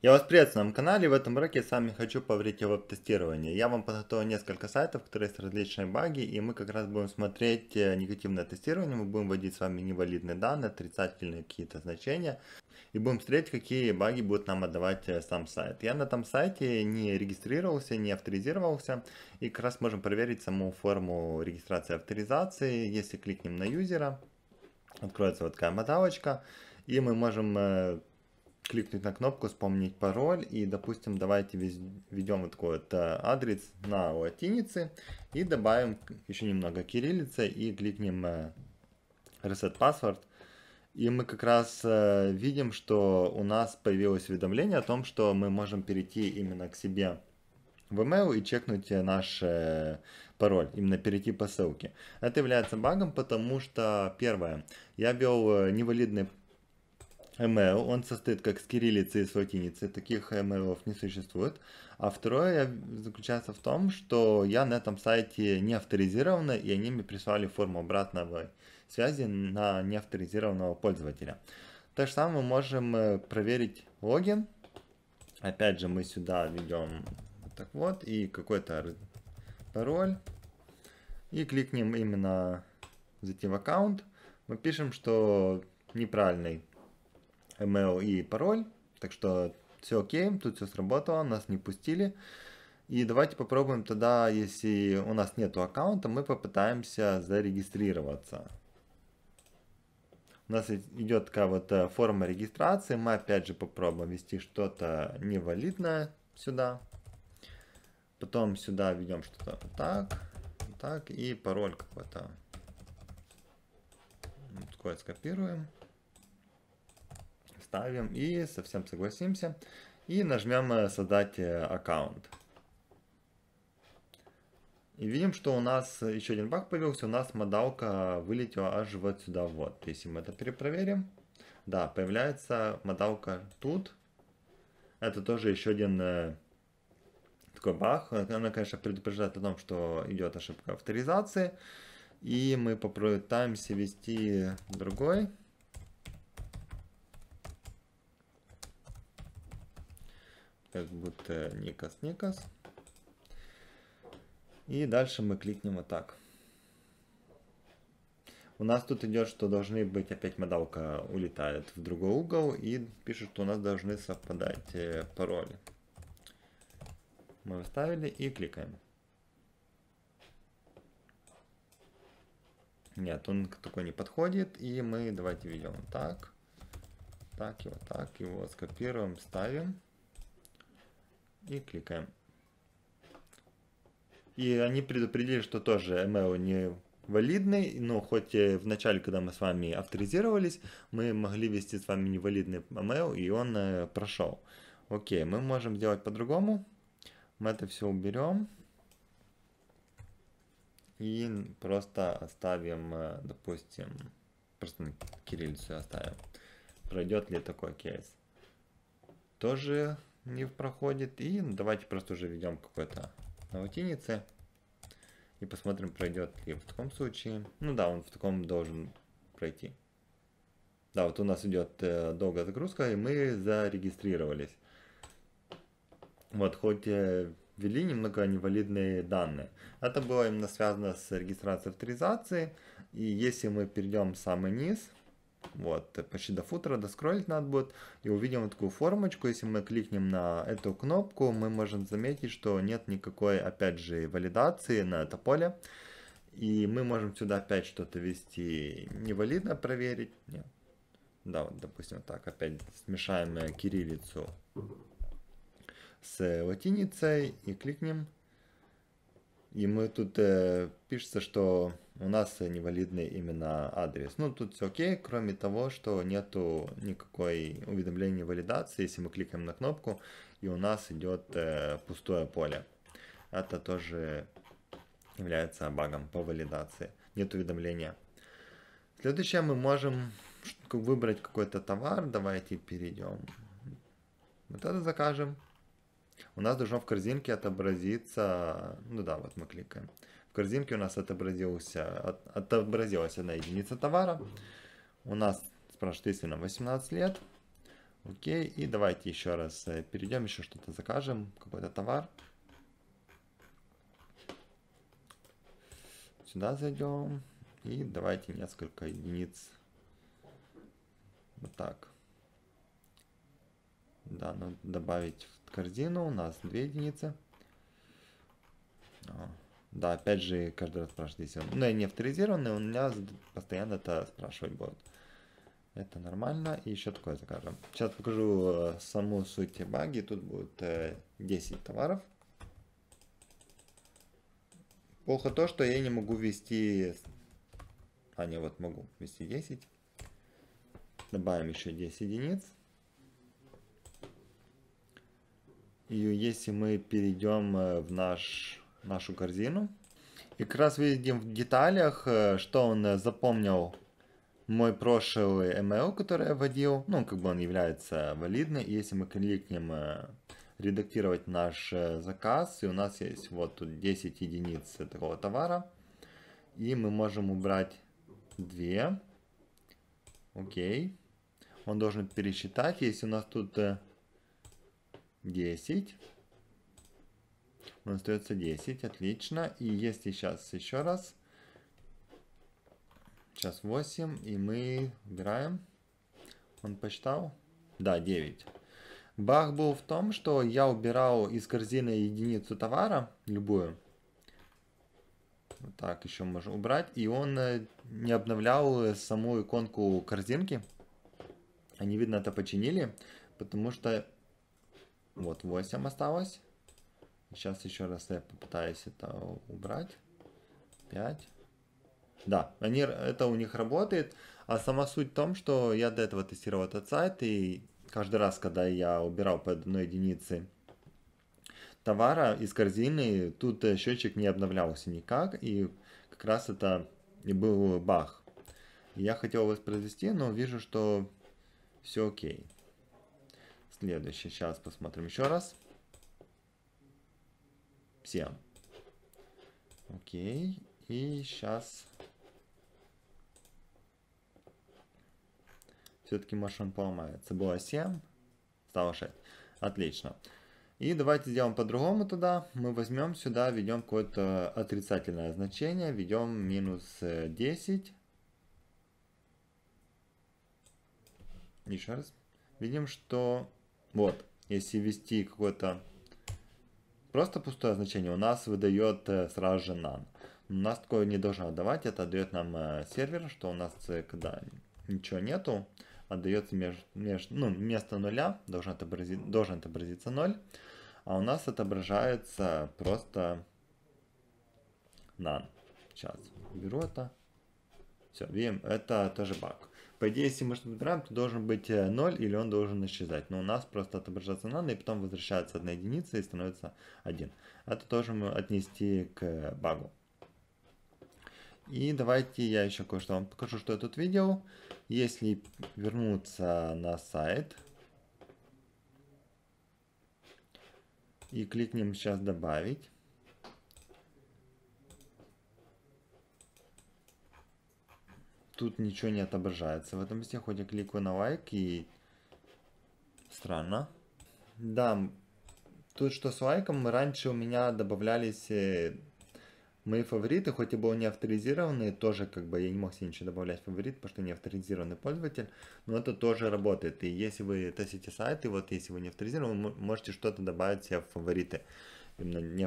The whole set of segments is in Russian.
Я вас приветствую на моем канале, в этом уроке с вами хочу поговорить о веб-тестировании. Я вам подготовил несколько сайтов, которые с различными баги, и мы как раз будем смотреть э, негативное тестирование, мы будем вводить с вами невалидные данные, отрицательные какие-то значения, и будем смотреть, какие баги будет нам отдавать э, сам сайт. Я на этом сайте не регистрировался, не авторизировался, и как раз можем проверить саму форму регистрации авторизации. Если кликнем на юзера, откроется вот такая моталочка, и мы можем э, кликнуть на кнопку «Вспомнить пароль» и, допустим, давайте введем вот такой вот э, адрес на латинице и добавим еще немного кириллицы и кликнем э, «Reset Password». И мы как раз э, видим, что у нас появилось уведомление о том, что мы можем перейти именно к себе в email и чекнуть наш пароль, именно перейти по ссылке. Это является багом, потому что, первое, я ввел невалидный МЛ, он состоит как с кириллицы и с латиницы, таких МЛов не существует. А второе заключается в том, что я на этом сайте не авторизирован, и они мне прислали форму обратной связи на неавторизированного пользователя. То же самое можем э, проверить логин. Опять же мы сюда ведем вот так вот и какой-то пароль. И кликнем именно зайти в аккаунт. Мы пишем, что неправильный email и пароль. Так что все окей, тут все сработало, нас не пустили. И давайте попробуем тогда, если у нас нет аккаунта, мы попытаемся зарегистрироваться. У нас идет такая вот э, форма регистрации. Мы опять же попробуем ввести что-то невалидное сюда. Потом сюда введем что-то вот так, вот так и пароль какой-то. Вот такой скопируем ставим и совсем согласимся. И нажмем э, создать э, аккаунт. И видим, что у нас еще один баг появился, у нас модалка вылетела аж вот сюда вот. Если мы это перепроверим, да, появляется модалка тут. Это тоже еще один э, такой баг. Она, конечно, предупреждает о том, что идет ошибка авторизации. И мы попробуем вести другой. как будто никас никас. И дальше мы кликнем вот так. У нас тут идет, что должны быть, опять модалка улетает в другой угол и пишет, что у нас должны совпадать э, пароли. Мы вставили и кликаем. Нет, он такой не подходит, и мы давайте ведем так. Так, и вот так, его скопируем, ставим и кликаем. И они предупредили, что тоже email не валидный, но хоть в начале, когда мы с вами авторизировались, мы могли вести с вами невалидный email, и он э, прошел. Окей, мы можем сделать по-другому. Мы это все уберем. И просто оставим, э, допустим, просто кириллицу оставим. Пройдет ли такой кейс? Тоже не проходит. И давайте просто уже введем какой-то на латинице. И посмотрим, пройдет ли в таком случае. Ну да, он в таком должен пройти. Да, вот у нас идет э, долгая загрузка, и мы зарегистрировались. Вот, хоть э, ввели немного невалидные данные. Это было именно связано с регистрацией авторизации. И если мы перейдем в самый низ, вот, почти до футера доскроллить надо будет. И увидим вот такую формочку. Если мы кликнем на эту кнопку, мы можем заметить, что нет никакой, опять же, валидации на это поле. И мы можем сюда опять что-то ввести невалидно, проверить. Нет. Да, вот, допустим, так, опять смешаем э, кириллицу с латиницей и кликнем. И мы тут э, пишется, что у нас невалидный именно адрес. Ну, тут все окей, кроме того, что нету никакой уведомления валидации, если мы кликаем на кнопку, и у нас идет э, пустое поле. Это тоже является багом по валидации. Нет уведомления. Следующее мы можем выбрать какой-то товар. Давайте перейдем. Вот это закажем. У нас должно в корзинке отобразиться... Ну да, вот мы кликаем корзинке у нас отобразился, от, отобразилась одна единица товара. У нас спрашивают, если нам 18 лет. Окей, и давайте еще раз э, перейдем, еще что-то закажем, какой-то товар. Сюда зайдем. И давайте несколько единиц. Вот так. Да, ну добавить в корзину у нас 2 единицы. А. Да, опять же, каждый раз спрашивает, если он... Ну, я не авторизированный, у меня постоянно это спрашивать будет. Это нормально, и еще такое закажем. Сейчас покажу э, саму суть баги. Тут будет э, 10 товаров. Плохо то, что я не могу ввести... А, не, вот могу ввести 10. Добавим еще 10 единиц. И если мы перейдем э, в наш нашу корзину. И как раз видим в деталях, э, что он э, запомнил мой прошлый email, который я вводил. Ну, как бы он является валидным. если мы кликнем э, редактировать наш заказ, и у нас есть вот тут 10 единиц такого товара. И мы можем убрать 2. Окей. Он должен пересчитать. Если у нас тут 10, у нас остается 10. Отлично. И если сейчас еще раз. Сейчас 8. И мы играем. Он посчитал? Да, 9. Баг был в том, что я убирал из корзины единицу товара, любую. Вот так еще можно убрать. И он э, не обновлял саму иконку корзинки. Они, видно, это починили, потому что... Вот 8 осталось. Сейчас еще раз я попытаюсь это убрать. 5. Да, они, это у них работает. А сама суть в том, что я до этого тестировал этот сайт, и каждый раз, когда я убирал по одной единице товара из корзины, тут э, счетчик не обновлялся никак, и как раз это и был бах. Я хотел воспроизвести, но вижу, что все окей. Следующий, сейчас посмотрим еще раз. Все. Окей. И сейчас... Все-таки машин поломается. Было 7, стало 6. Отлично. И давайте сделаем по-другому туда. Мы возьмем сюда, введем какое-то отрицательное значение. Введем минус 10. Э, Еще раз. Видим, что... Вот, если ввести какое-то просто пустое значение у нас выдает э, сразу же none. У нас такое не должно отдавать, это дает нам э, сервер, что у нас э, когда ничего нету, отдается меж, меж, ну, место нуля, должен, отобрази, должен отобразиться 0, а у нас отображается просто none. Сейчас беру это. Все, видим, это тоже баг. По идее, если мы что-то выбираем, то должен быть 0 э, или он должен исчезать. Но у нас просто отображаться надо, и потом возвращается одна единица и становится 1. Это тоже мы отнести к багу. И давайте я еще кое-что вам покажу, что я тут видел. Если вернуться на сайт и кликнем сейчас добавить, тут ничего не отображается в этом месте, хоть я кликаю на лайк и... Странно. Да, тут что с лайком, раньше у меня добавлялись э, мои фавориты, хоть и был не авторизированный, тоже как бы я не мог себе ничего добавлять в фаворит, потому что не авторизированный пользователь, но это тоже работает. И если вы тестите сайты, вот если вы не авторизированы, можете что-то добавить себе в фавориты именно не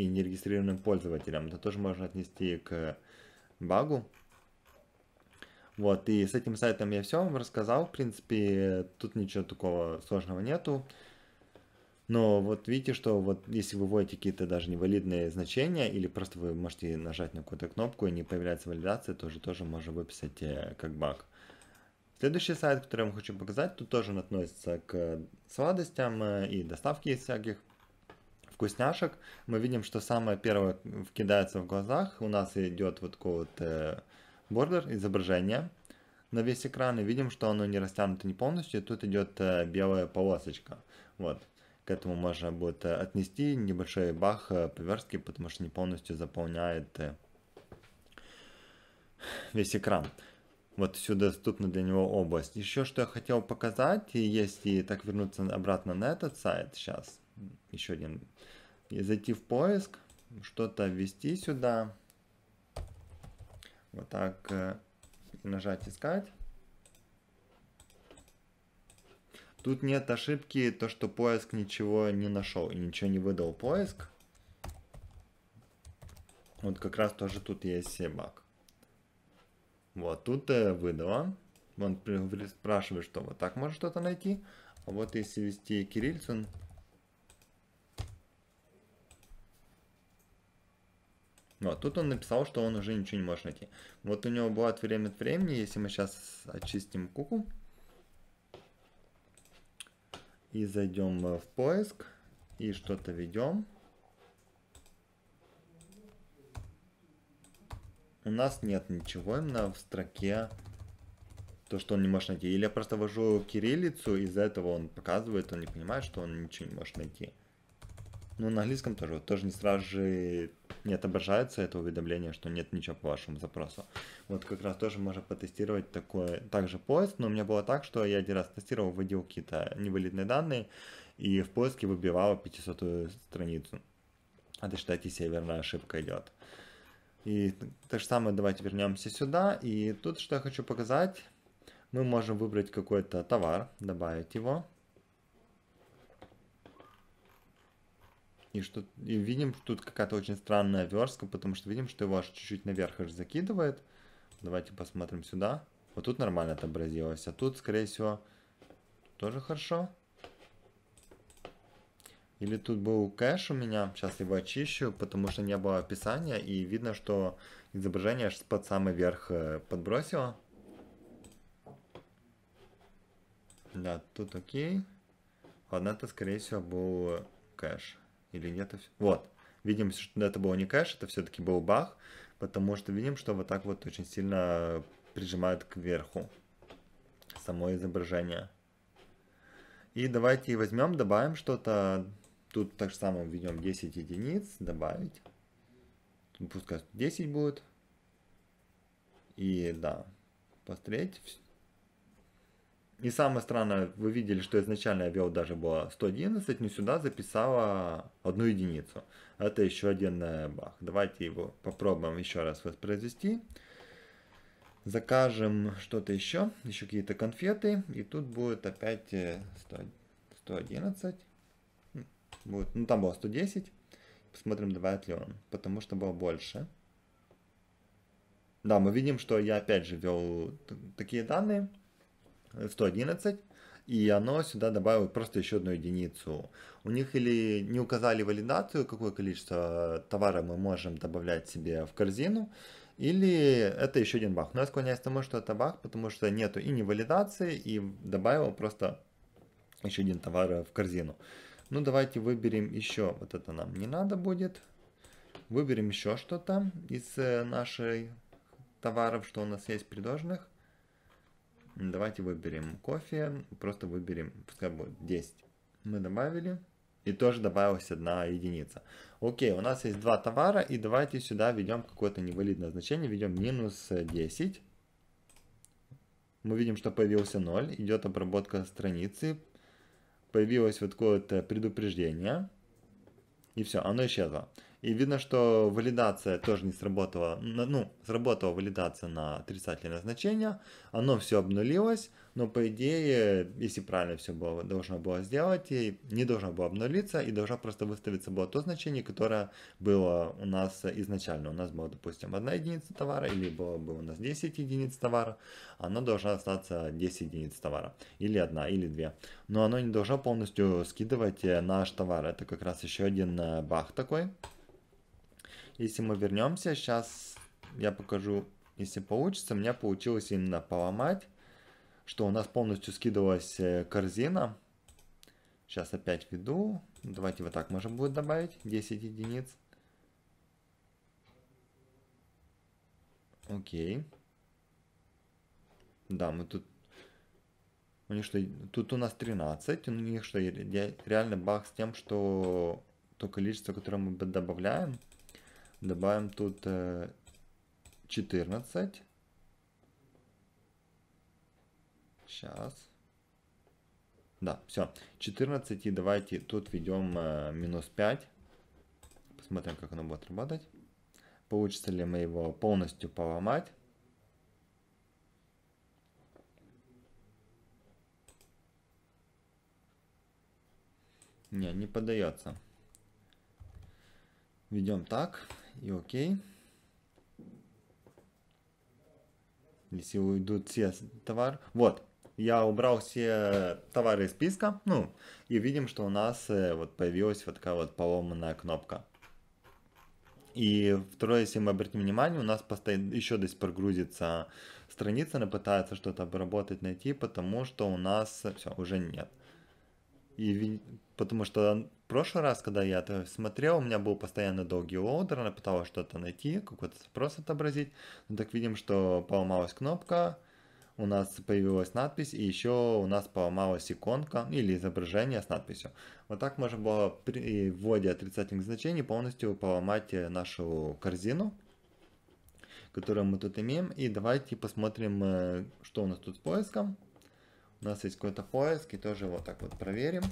и не регистрированным пользователям. Это тоже можно отнести к багу. Вот, и с этим сайтом я все вам рассказал, в принципе, тут ничего такого сложного нету. Но вот видите, что вот если вы вводите какие-то даже невалидные значения, или просто вы можете нажать на какую-то кнопку и не появляется валидация, тоже тоже можно выписать э, как баг. Следующий сайт, который я вам хочу показать, тут тоже он относится к сладостям э, и доставке из всяких вкусняшек. Мы видим, что самое первое вкидается в глазах. У нас идет вот такой вот э, Border изображение на весь экран, и видим, что оно не растянуто не полностью, и тут идет э, белая полосочка. Вот. К этому можно будет э, отнести небольшой бах э, по потому что не полностью заполняет весь экран. Вот сюда доступна для него область. Еще что я хотел показать, и если так вернуться обратно на этот сайт сейчас, еще один, и зайти в поиск, что-то ввести сюда, вот так э, нажать искать. Тут нет ошибки, то что поиск ничего не нашел и ничего не выдал поиск. Вот как раз тоже тут есть баг. Вот тут э, выдала. Он спрашивает, что вот так может что-то найти. А вот если вести кириллицу, Вот, ну, а тут он написал, что он уже ничего не может найти. Вот у него бывает время от времени, если мы сейчас очистим куку и зайдем в поиск и что-то ведем, у нас нет ничего именно в строке, то, что он не может найти. Или я просто ввожу кириллицу, из-за этого он показывает, он не понимает, что он ничего не может найти. Ну, на английском тоже. Вот тоже не сразу же не отображается это уведомление, что нет ничего по вашему запросу. Вот как раз тоже можно потестировать такое, также поиск, но у меня было так, что я один раз тестировал, вводил какие-то невалидные данные, и в поиске выбивал 500 страницу. А ты считайте, северная ошибка идет. И то же самое давайте вернемся сюда. И тут что я хочу показать. Мы можем выбрать какой-то товар, добавить его. И, что, и видим, что тут какая-то очень странная верстка, потому что видим, что его аж чуть-чуть наверх аж закидывает. Давайте посмотрим сюда. Вот тут нормально отобразилось, а тут, скорее всего, тоже хорошо. Или тут был кэш у меня, сейчас его очищу, потому что не было описания, и видно, что изображение аж под самый верх э, подбросило. Да, тут окей. Ладно, это, скорее всего, был кэш или нет. Вот. Видим, что это было не кэш, это все-таки был бах, потому что видим, что вот так вот очень сильно прижимают к верху само изображение. И давайте возьмем, добавим что-то. Тут так же самое введем 10 единиц, добавить. Пускай 10 будет. И да, посмотреть. И самое странное, вы видели, что изначально вел даже была 111, но сюда записала одну единицу. Это еще один э, бах. Давайте его попробуем еще раз воспроизвести. Закажем что-то еще, еще какие-то конфеты. И тут будет опять 100, э, 111. Будет, ну там было 110. Посмотрим, добавит ли он, потому что было больше. Да, мы видим, что я опять же ввел такие данные. 111, и оно сюда добавило просто еще одну единицу. У них или не указали валидацию, какое количество товара мы можем добавлять себе в корзину, или это еще один баг. Но я склоняюсь к тому, что это баг, потому что нету и не валидации, и добавил просто еще один товар в корзину. Ну давайте выберем еще, вот это нам не надо будет. Выберем еще что-то из э, наших товаров, что у нас есть предложенных. Давайте выберем кофе, просто выберем, пускай будет 10. Мы добавили, и тоже добавилась одна единица. Окей, у нас есть два товара, и давайте сюда введем какое-то невалидное значение, введем минус 10. Мы видим, что появился 0, идет обработка страницы, появилось вот какое-то предупреждение, и все, оно исчезло. И видно, что валидация тоже не сработала. Ну, сработала валидация на отрицательное значение. Оно все обнулилось. Но по идее, если правильно все было, должно было сделать, и не должно было обнулиться, и должно просто выставиться было то значение, которое было у нас изначально. У нас было, допустим, одна единица товара, или было бы у нас 10 единиц товара. Оно должно остаться 10 единиц товара. Или одна или две, Но оно не должно полностью скидывать э, наш товар. Это как раз еще один э, баг такой если мы вернемся, сейчас я покажу, если получится. У меня получилось именно поломать, что у нас полностью скидывалась э, корзина. Сейчас опять введу. Давайте вот так можем будет добавить 10 единиц. Окей. Да, мы тут... У них что... Тут у нас 13. У них что, реально баг с тем, что то количество, которое мы добавляем, Добавим тут 14. Э, Сейчас. Да, все. 14 и давайте тут введем э, минус 5. Посмотрим, как оно будет работать. Получится ли мы его полностью поломать. Не, не поддается. Ведем так и окей. Если уйдут все товары. Вот, я убрал все товары из списка, ну, и видим, что у нас э, вот появилась вот такая вот поломанная кнопка. И второе, если мы обратим внимание, у нас постоянно еще до сих пор грузится страница, она пытается что-то обработать, найти, потому что у нас все уже нет. И потому что в прошлый раз, когда я это смотрел, у меня был постоянно долгий лоудер, она пыталась что-то найти, какой-то запрос отобразить. Ну так видим, что поломалась кнопка, у нас появилась надпись, и еще у нас поломалась иконка или изображение с надписью. Вот так можно было при вводе отрицательных значений полностью поломать э, нашу корзину, которую мы тут имеем. И давайте посмотрим, э, что у нас тут с поиском. У нас есть какой-то поиск, и тоже вот так вот проверим.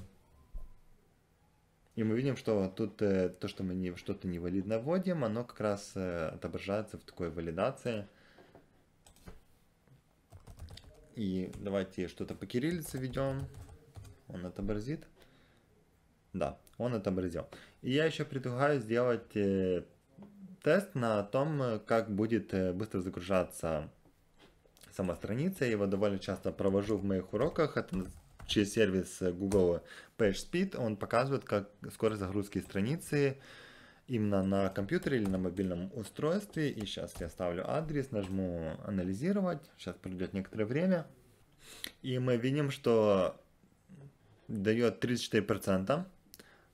И мы видим, что тут э, то, что мы не, что-то невалидно вводим, оно как раз э, отображается в такой валидации. И давайте что-то по кириллице ведем. Он отобразит. Да, он отобразил. И я еще предлагаю сделать э, тест на том, э, как будет э, быстро загружаться сама страница. Я его довольно часто провожу в моих уроках. Это через сервис э, Google PageSpeed. Он показывает, как скорость загрузки страницы именно на компьютере или на мобильном устройстве. И сейчас я ставлю адрес, нажму анализировать. Сейчас пройдет некоторое время. И мы видим, что дает 34%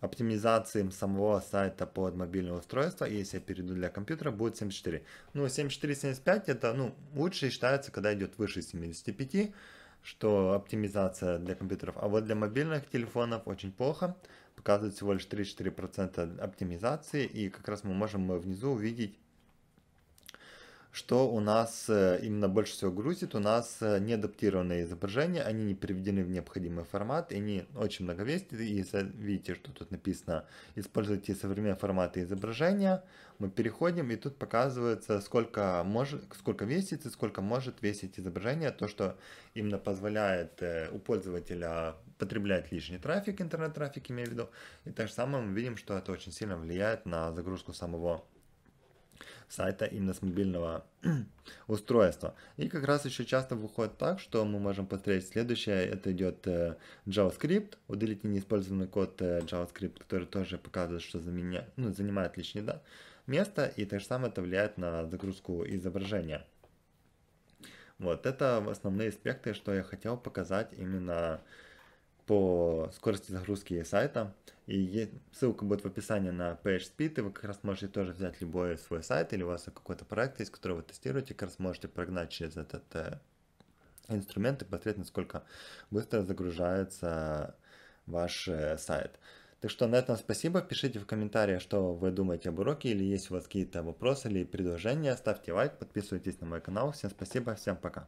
оптимизации самого сайта под мобильное устройство, если я перейду для компьютера, будет 74. Ну, 74-75 это, ну, лучше считается, когда идет выше 75, что оптимизация для компьютеров. А вот для мобильных телефонов очень плохо, показывает всего лишь 34 4 оптимизации, и как раз мы можем э, внизу увидеть что у нас э, именно больше всего грузит, у нас э, неадаптированные изображения, они не переведены в необходимый формат, и они очень много многовесны, и видите, что тут написано «Используйте современные форматы изображения», мы переходим, и тут показывается, сколько, может, сколько весит и сколько может весить изображение, то, что именно позволяет э, у пользователя потреблять лишний трафик, интернет-трафик имею в виду, и так же самое мы видим, что это очень сильно влияет на загрузку самого сайта именно с мобильного устройства. И как раз еще часто выходит так, что мы можем посмотреть следующее, это идет э, JavaScript, удалить неиспользованный код э, JavaScript, который тоже показывает, что за меня ну, занимает лишнее да, место, и так же самое это влияет на загрузку изображения. Вот, это основные аспекты, что я хотел показать именно по скорости загрузки сайта. И ссылка будет в описании на PageSpeed, и вы как раз можете тоже взять любой свой сайт, или у вас какой-то проект есть, который вы тестируете, как раз можете прогнать через этот э, инструмент и посмотреть, насколько быстро загружается ваш э, сайт. Так что на этом спасибо. Пишите в комментариях, что вы думаете об уроке, или есть у вас какие-то вопросы или предложения. Ставьте лайк, подписывайтесь на мой канал. Всем спасибо, всем пока.